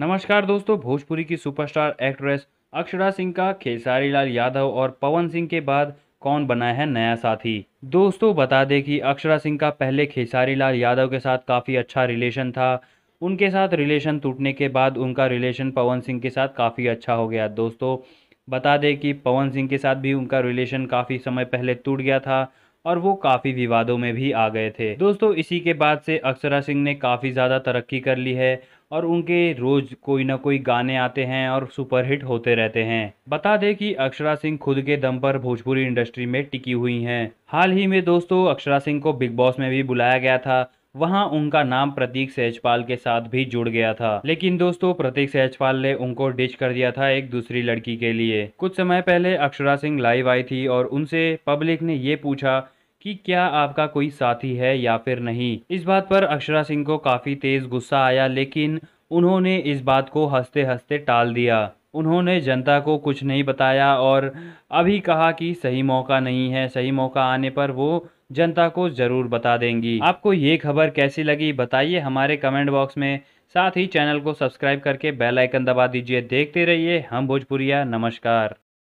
नमस्कार दोस्तों भोजपुरी की सुपरस्टार एक्ट्रेस अक्षरा सिंह का खेसारी लाल यादव और पवन सिंह के बाद कौन बना है नया साथी दोस्तों बता दें कि अक्षरा सिंह का पहले खेसारी लाल यादव के साथ काफ़ी अच्छा रिलेशन था उनके साथ रिलेशन टूटने के बाद उनका रिलेशन पवन सिंह के साथ काफ़ी अच्छा हो गया दोस्तों बता दें कि पवन सिंह के साथ भी उनका रिलेशन काफ़ी समय पहले टूट गया था और वो काफी विवादों में भी आ गए थे दोस्तों इसी के बाद से अक्षरा सिंह ने काफी ज्यादा तरक्की कर ली है और उनके रोज कोई ना कोई गाने आते हैं और सुपरहिट होते रहते हैं बता दें कि अक्षरा सिंह खुद के दम पर भोजपुरी इंडस्ट्री में टिकी हुई हैं हाल ही में दोस्तों अक्षरा सिंह को बिग बॉस में भी बुलाया गया था वहां उनका नाम प्रतीक सहजपाल के साथ भी जुड़ गया था लेकिन दोस्तों प्रतीक सहजपाल ने उनको डिच कर दिया था एक दूसरी लड़की के लिए कुछ समय पहले अक्षरा सिंह लाइव आई थी और उनसे पब्लिक ने ये पूछा कि क्या आपका कोई साथी है या फिर नहीं इस बात पर अक्षरा सिंह को काफ़ी तेज़ गुस्सा आया लेकिन उन्होंने इस बात को हंसते हंसते टाल दिया उन्होंने जनता को कुछ नहीं बताया और अभी कहा कि सही मौका नहीं है सही मौका आने पर वो जनता को ज़रूर बता देंगी आपको ये खबर कैसी लगी बताइए हमारे कमेंट बॉक्स में साथ ही चैनल को सब्सक्राइब करके बेल आइकन दबा दीजिए देखते रहिए हम भोजपुरिया नमस्कार